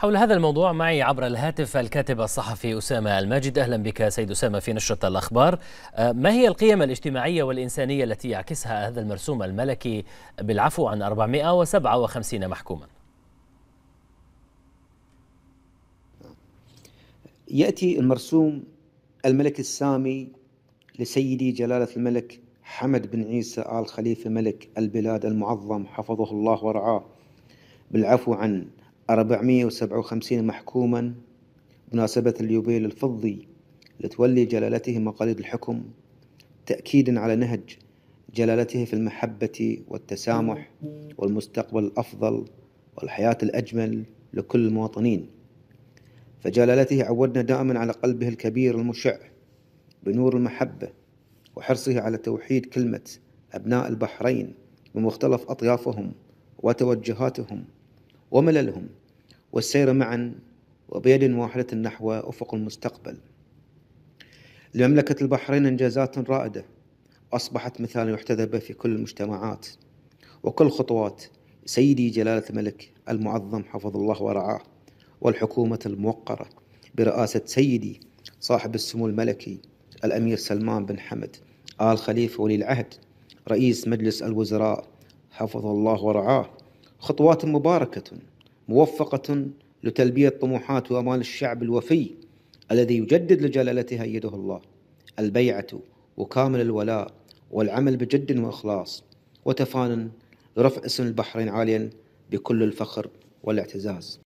حول هذا الموضوع معي عبر الهاتف الكاتب الصحفي أسامة الماجد أهلا بك سيد أسامة في نشرة الأخبار آه، ما هي القيم الاجتماعية والإنسانية التي يعكسها هذا المرسوم الملكي بالعفو عن 457 محكوما يأتي المرسوم الملك السامي لسيدي جلالة الملك حمد بن عيسى آل خليفة ملك البلاد المعظم حفظه الله ورعاه بالعفو عن 457 محكوما بمناسبة اليوبيل الفضي لتولي جلالته مقاليد الحكم تأكيدا على نهج جلالته في المحبة والتسامح والمستقبل الأفضل والحياة الأجمل لكل المواطنين فجلالته عودنا دائما على قلبه الكبير المشع بنور المحبة وحرصه على توحيد كلمة أبناء البحرين بمختلف أطيافهم وتوجهاتهم ومللهم والسير معا وبيد واحدة نحو أفق المستقبل لمملكة البحرين إنجازات رائدة أصبحت مثالا يحتذى به في كل المجتمعات وكل خطوات سيدي جلالة الملك المعظم حفظ الله ورعاه والحكومة الموقرة برئاسة سيدي صاحب السمو الملكي الأمير سلمان بن حمد آل خليفة ولي العهد رئيس مجلس الوزراء حفظ الله ورعاه خطوات مباركة موفقة لتلبية طموحات وأمال الشعب الوفي الذي يجدد لجلالته أيده الله البيعة وكامل الولاء والعمل بجد وإخلاص وتفان لرفع اسم البحرين عاليا بكل الفخر والاعتزاز